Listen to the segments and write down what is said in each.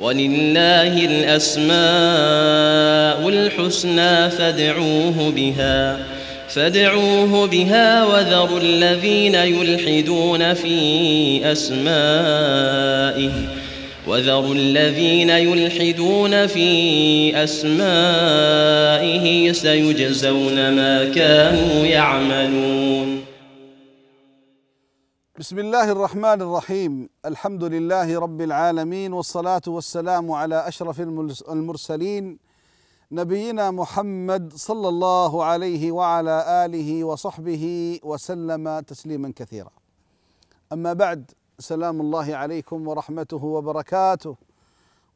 ولله الأسماء الحسنى فادعوه بها فادعوه بها وذروا الذين يلحدون في أسمائه وذروا الذين يلحدون في أسمائه سيجزون ما كانوا يعملون بسم الله الرحمن الرحيم الحمد لله رب العالمين والصلاه والسلام على اشرف المرسلين نبينا محمد صلى الله عليه وعلى اله وصحبه وسلم تسليما كثيرا اما بعد سلام الله عليكم ورحمته وبركاته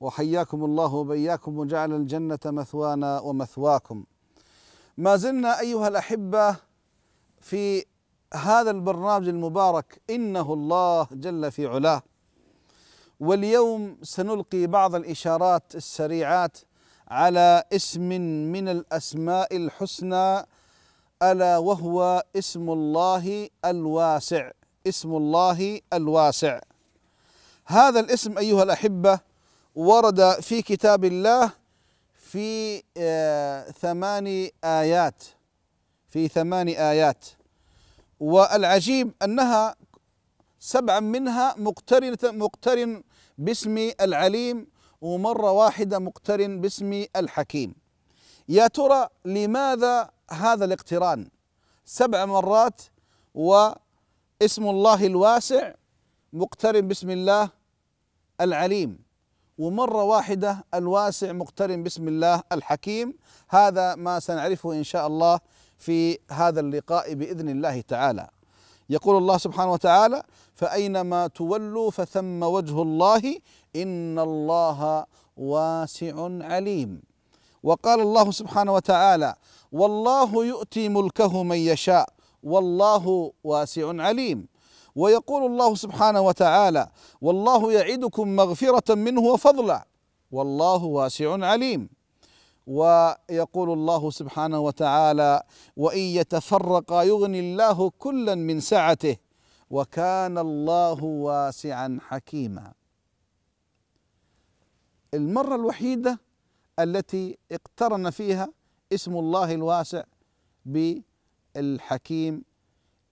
وحياكم الله وبياكم وجعل الجنه مثوانا ومثواكم ما زلنا ايها الاحبه في هذا البرنامج المبارك انه الله جل في علاه واليوم سنلقي بعض الاشارات السريعات على اسم من الاسماء الحسنى الا وهو اسم الله الواسع اسم الله الواسع هذا الاسم ايها الاحبه ورد في كتاب الله في آه، ثمان ايات في ثمان ايات والعجيب أنها سبعا منها مقترنة مقترن باسم العليم ومرة واحدة مقترن باسم الحكيم يا ترى لماذا هذا الاقتران سبع مرات واسم الله الواسع مقترن باسم الله العليم ومرة واحدة الواسع مقترن باسم الله الحكيم هذا ما سنعرفه إن شاء الله في هذا اللقاء باذن الله تعالى. يقول الله سبحانه وتعالى: فاينما تولوا فثم وجه الله ان الله واسع عليم. وقال الله سبحانه وتعالى: والله يؤتي ملكه من يشاء والله واسع عليم. ويقول الله سبحانه وتعالى: والله يعدكم مغفرة منه وفضلا والله واسع عليم. ويقول الله سبحانه وتعالى وان يتفرقا يغني الله كلا من سعته وكان الله واسعا حكيما المره الوحيده التي اقترن فيها اسم الله الواسع بالحكيم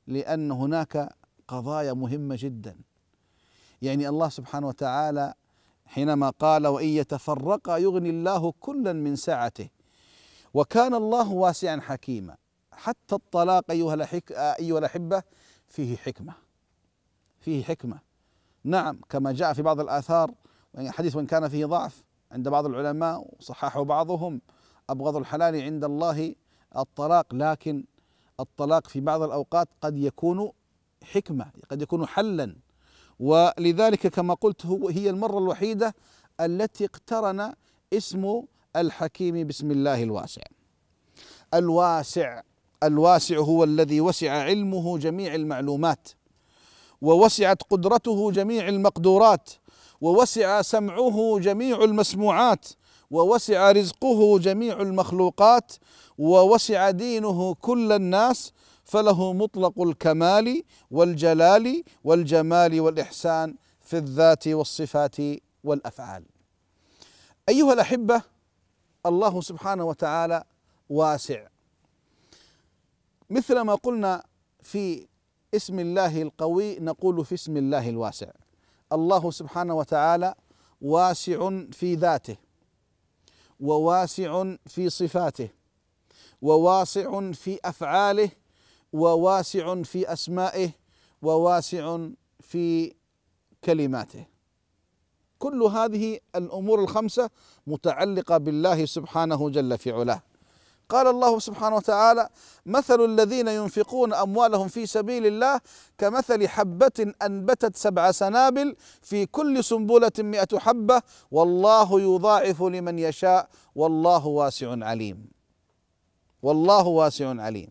لان هناك قضايا مهمه جدا يعني الله سبحانه وتعالى حينما قال وإن يتفرقا يغني الله كلا من سعته وكان الله واسعا حكيما حتى الطلاق أيها أيها الأحبة فيه حكمة فيه حكمة نعم كما جاء في بعض الآثار حديث وإن كان فيه ضعف عند بعض العلماء وصححه بعضهم أبغض الحلال عند الله الطلاق لكن الطلاق في بعض الأوقات قد يكون حكمة قد يكون حلا ولذلك كما قلت هو هي المرة الوحيدة التي اقترن اسم الحكيم بسم الله الواسع الواسع الواسع هو الذي وسع علمه جميع المعلومات ووسعت قدرته جميع المقدورات ووسع سمعه جميع المسموعات ووسع رزقه جميع المخلوقات ووسع دينه كل الناس فله مطلق الكمال والجلال والجمال والاحسان في الذات والصفات والافعال. ايها الاحبه الله سبحانه وتعالى واسع. مثل ما قلنا في اسم الله القوي نقول في اسم الله الواسع. الله سبحانه وتعالى واسع في ذاته وواسع في صفاته وواسع في افعاله وواسع في اسمائه وواسع في كلماته كل هذه الامور الخمسه متعلقه بالله سبحانه جل في علاه قال الله سبحانه وتعالى مثل الذين ينفقون اموالهم في سبيل الله كمثل حبه انبتت سبع سنابل في كل سنبله مئه حبه والله يضاعف لمن يشاء والله واسع عليم والله واسع عليم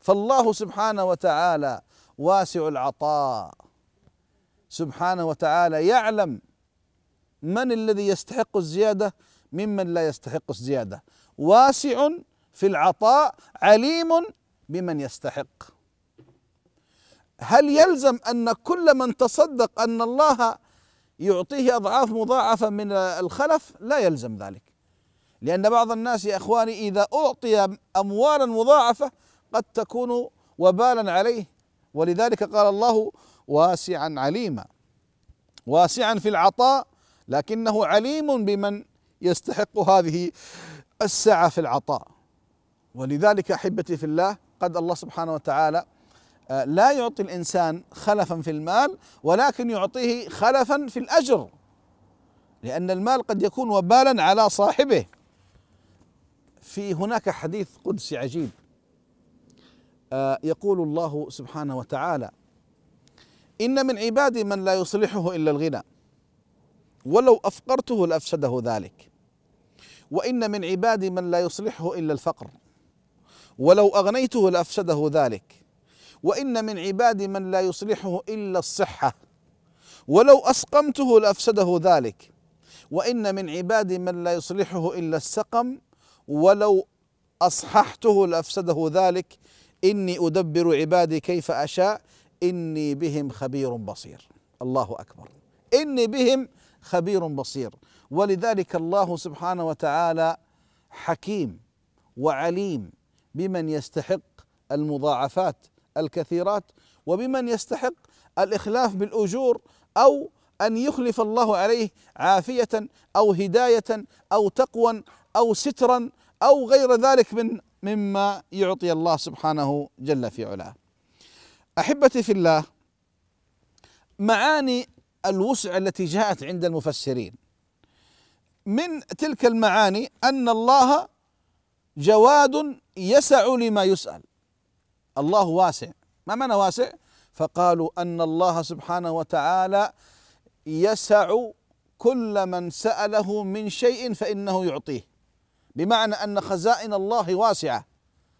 فالله سبحانه وتعالى واسع العطاء سبحانه وتعالى يعلم من الذي يستحق الزياده ممن لا يستحق الزياده واسع في العطاء عليم بمن يستحق هل يلزم ان كل من تصدق ان الله يعطيه اضعاف مضاعفه من الخلف لا يلزم ذلك لان بعض الناس يا اخواني اذا اعطي اموالا مضاعفه قد تكون وبالا عليه ولذلك قال الله واسعا عليما واسعا في العطاء لكنه عليم بمن يستحق هذه السعه في العطاء ولذلك احبتي في الله قد الله سبحانه وتعالى آه، لا يعطي الانسان خلفا في المال ولكن يعطيه خلفا في الاجر لان المال قد يكون وبالا على صاحبه في هناك حديث قدسي عجيب آه، يقول الله سبحانه وتعالى ان من عبادي من لا يصلحه الا الغنى ولو افقرته لافسده ذلك وان من عبادي من لا يصلحه الا الفقر ولو أغنيته لأفسده ذلك وإن من عبادي من لا يصلحه إلا الصحة ولو أسقمته لأفسده ذلك وإن من عبادي من لا يصلحه إلا السقم ولو أصححته لأفسده ذلك إني أدبر عبادي كيف أشاء إني بهم خبير بصير الله أكبر إني بهم خبير بصير ولذلك الله سبحانه وتعالى حكيم وعليم بمن يستحق المضاعفات الكثيرات وبمن يستحق الاخلاف بالاجور او ان يخلف الله عليه عافيه او هدايه او تقوى او سترا او غير ذلك من مما يعطي الله سبحانه جل في علاه. احبتي في الله معاني الوسع التي جاءت عند المفسرين من تلك المعاني ان الله جواد يسع لما يسأل الله واسع ما معنى واسع فقالوا أن الله سبحانه وتعالى يسع كل من سأله من شيء فإنه يعطيه بمعنى أن خزائن الله واسعة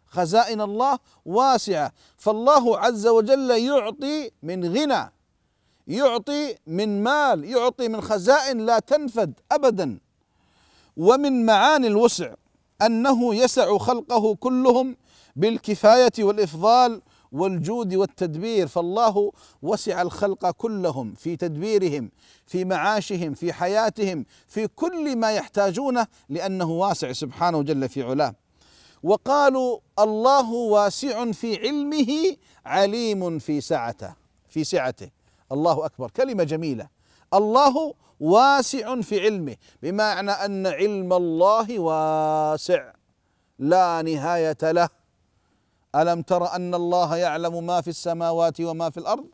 خزائن الله واسعة فالله عز وجل يعطي من غنى يعطي من مال يعطي من خزائن لا تنفد أبدا ومن معاني الوسع انه يسع خلقه كلهم بالكفايه والافضال والجود والتدبير فالله وسع الخلق كلهم في تدبيرهم في معاشهم في حياتهم في كل ما يحتاجونه لانه واسع سبحانه جل في علاه وقالوا الله واسع في علمه عليم في سعته في سعته الله اكبر كلمه جميله الله واسع في علمه بمعنى ان علم الله واسع لا نهايه له الم تر ان الله يعلم ما في السماوات وما في الارض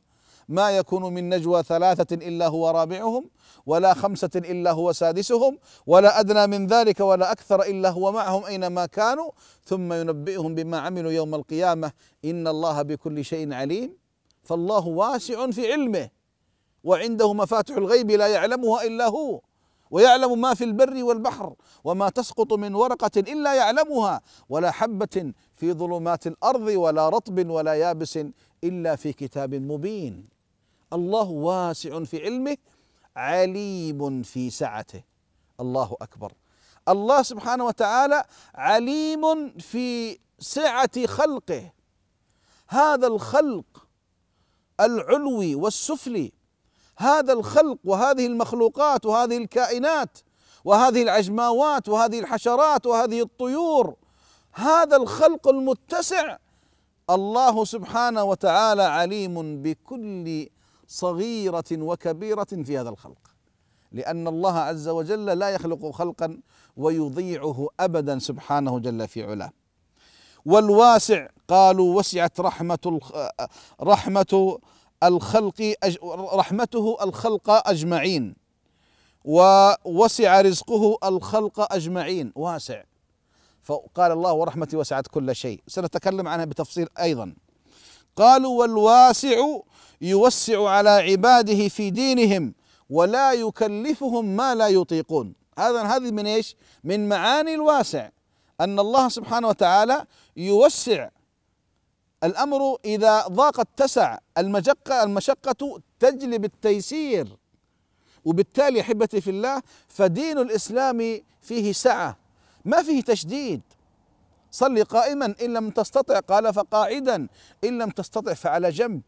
ما يكون من نجوى ثلاثه الا هو رابعهم ولا خمسه الا هو سادسهم ولا ادنى من ذلك ولا اكثر الا هو معهم اينما كانوا ثم ينبئهم بما عملوا يوم القيامه ان الله بكل شيء عليم فالله واسع في علمه وعنده مفاتح الغيب لا يعلمها الا هو ويعلم ما في البر والبحر وما تسقط من ورقه الا يعلمها ولا حبه في ظلمات الارض ولا رطب ولا يابس الا في كتاب مبين الله واسع في علمه عليم في سعته الله اكبر الله سبحانه وتعالى عليم في سعه خلقه هذا الخلق العلوي والسفلي هذا الخلق وهذه المخلوقات وهذه الكائنات وهذه العجماوات وهذه الحشرات وهذه الطيور هذا الخلق المتسع الله سبحانه وتعالى عليم بكل صغيره وكبيره في هذا الخلق لان الله عز وجل لا يخلق خلقا ويضيعه ابدا سبحانه جل في علاه والواسع قالوا وسعت رحمه رحمه الخلق رحمته الخلق أجمعين ووسع رزقه الخلق أجمعين واسع فقال الله ورحمتي وسعت كل شيء سنتكلم عنها بتفصيل أيضا قالوا والواسع يوسع على عباده في دينهم ولا يكلفهم ما لا يطيقون هذا هذه من ايش؟ من معاني الواسع ان الله سبحانه وتعالى يوسع الأمر إذا ضاقت تسع المشقة المشقة تجلب التيسير وبالتالي أحبتي في الله فدين الإسلام فيه سعة ما فيه تشديد صل قائما إن لم تستطع قال فقاعدا إن لم تستطع فعلى جنب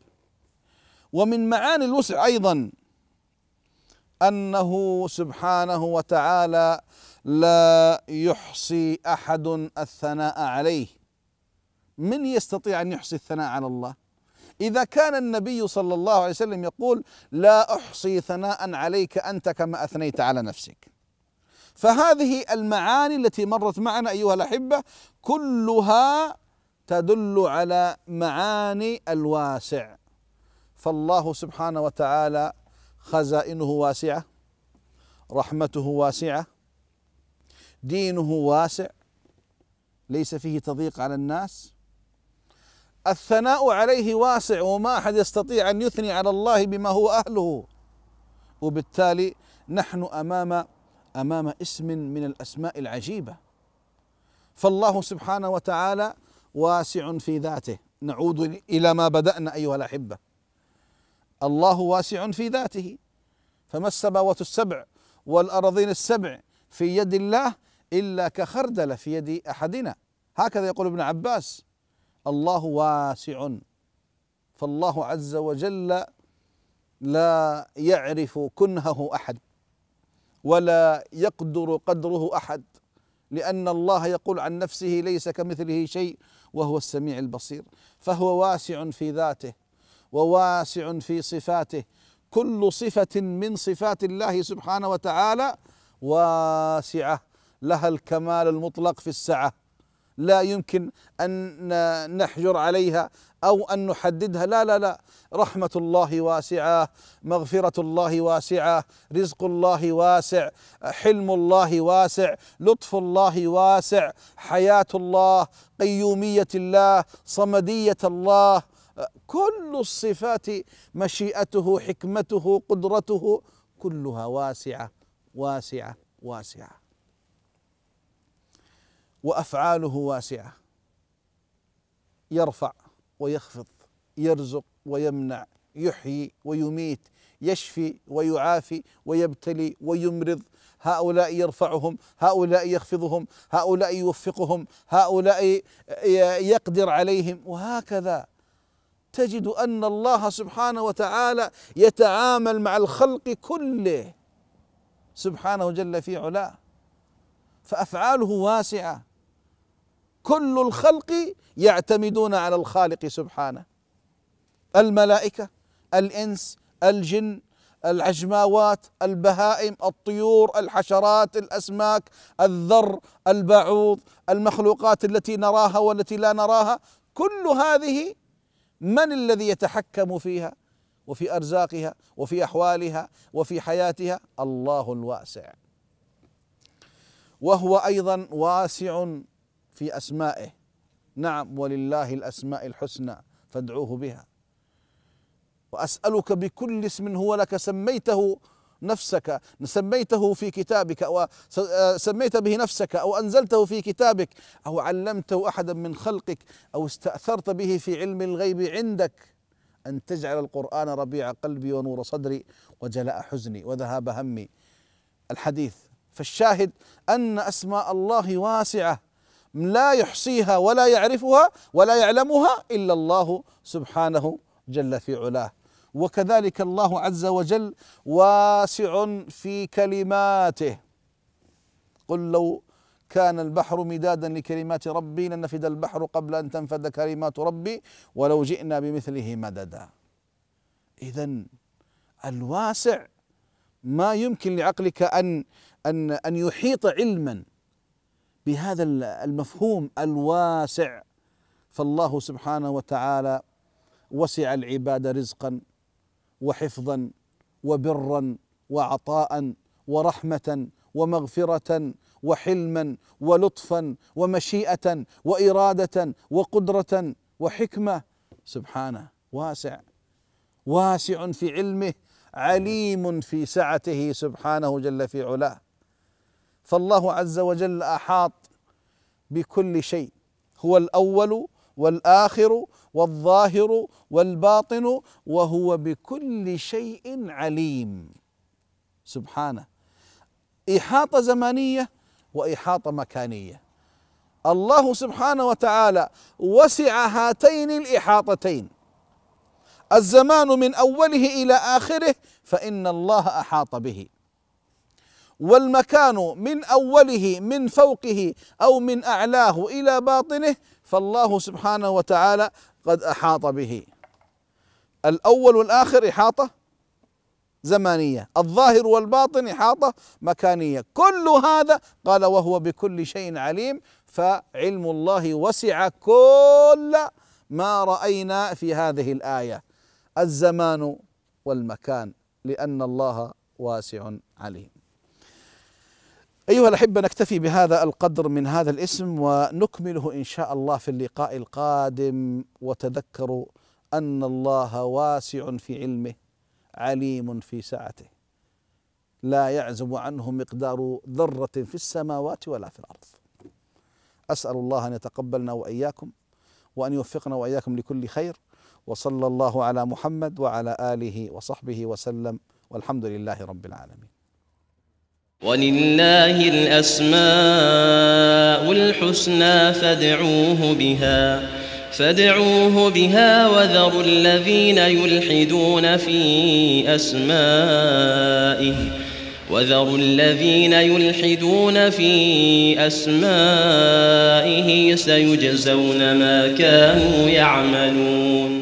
ومن معاني الوسع أيضا أنه سبحانه وتعالى لا يحصي أحد الثناء عليه من يستطيع أن يحصي الثناء على الله إذا كان النبي صلى الله عليه وسلم يقول لا أحصي ثناء عليك أنت كما أثنيت على نفسك فهذه المعاني التي مرت معنا أيها الأحبة كلها تدل على معاني الواسع فالله سبحانه وتعالى خزائنه واسعة رحمته واسعة دينه واسع ليس فيه تضييق على الناس الثناء عليه واسع وما أحد يستطيع أن يثني على الله بما هو أهله وبالتالي نحن أمام أمام اسم من الأسماء العجيبة فالله سبحانه وتعالى واسع في ذاته نعود إلى ما بدأنا أيها الأحبة الله واسع في ذاته فما السماوات السبع والارضين السبع في يد الله إلا كخردل في يد أحدنا هكذا يقول ابن عباس الله واسع فالله عز وجل لا يعرف كنهه احد ولا يقدر قدره احد لان الله يقول عن نفسه ليس كمثله شيء وهو السميع البصير فهو واسع في ذاته وواسع في صفاته كل صفه من صفات الله سبحانه وتعالى واسعه لها الكمال المطلق في السعه لا يمكن أن نحجر عليها أو أن نحددها لا لا لا رحمة الله واسعة مغفرة الله واسعة رزق الله واسع حلم الله واسع لطف الله واسع حياة الله قيومية الله صمدية الله كل الصفات مشيئته حكمته قدرته كلها واسعة واسعة واسعة وافعاله واسعه يرفع ويخفض يرزق ويمنع يحيي ويميت يشفي ويعافي ويبتلي ويمرض هؤلاء يرفعهم هؤلاء يخفضهم هؤلاء يوفقهم هؤلاء يقدر عليهم وهكذا تجد ان الله سبحانه وتعالى يتعامل مع الخلق كله سبحانه جل في علاه فافعاله واسعه كل الخلق يعتمدون على الخالق سبحانه الملائكه الانس الجن العجماوات البهائم الطيور الحشرات الاسماك الذر البعوض المخلوقات التي نراها والتي لا نراها كل هذه من الذي يتحكم فيها وفي ارزاقها وفي احوالها وفي حياتها الله الواسع وهو ايضا واسع في أسمائه نعم ولله الأسماء الحسنى فادعوه بها وأسألك بكل اسم هو لك سميته نفسك سميته في كتابك أو آه، سميت به نفسك أو أنزلته في كتابك أو علمته أحدا من خلقك أو استأثرت به في علم الغيب عندك أن تجعل القرآن ربيع قلبي ونور صدري وجلاء حزني وذهاب همي الحديث فالشاهد أن أسماء الله واسعة لا يحصيها ولا يعرفها ولا يعلمها الا الله سبحانه جل في علاه وكذلك الله عز وجل واسع في كلماته قل لو كان البحر مدادا لكلمات ربي لنفد البحر قبل ان تنفد كلمات ربي ولو جئنا بمثله مددا اذا الواسع ما يمكن لعقلك ان ان ان يحيط علما بهذا المفهوم الواسع فالله سبحانه وتعالى وسع العباد رزقا وحفظا وبرا وعطاء ورحمه ومغفره وحلما ولطفا ومشيئه واراده وقدره وحكمه سبحانه واسع واسع في علمه عليم في سعته سبحانه جل في علاه فالله عز وجل احاط بكل شيء هو الاول والاخر والظاهر والباطن وهو بكل شيء عليم سبحانه احاطه زمانيه واحاطه مكانيه الله سبحانه وتعالى وسع هاتين الاحاطتين الزمان من اوله الى اخره فان الله احاط به والمكان من اوله من فوقه او من اعلاه الى باطنه فالله سبحانه وتعالى قد احاط به الاول والاخر احاطه زمانيه الظاهر والباطن احاطه مكانيه كل هذا قال وهو بكل شيء عليم فعلم الله وسع كل ما راينا في هذه الايه الزمان والمكان لان الله واسع عليم أيها الأحبة نكتفي بهذا القدر من هذا الاسم ونكمله إن شاء الله في اللقاء القادم وتذكروا أن الله واسع في علمه عليم في سعته لا يعزب عنه مقدار ذرة في السماوات ولا في الأرض أسأل الله أن يتقبلنا وإياكم وأن يوفقنا وإياكم لكل خير وصلى الله على محمد وعلى آله وصحبه وسلم والحمد لله رب العالمين ولله الأسماء الحسنى فادعوه بها فادعوه بها وذروا الذين يلحدون في أسمائه وذروا الذين يلحدون في أسمائه سيجزون ما كانوا يعملون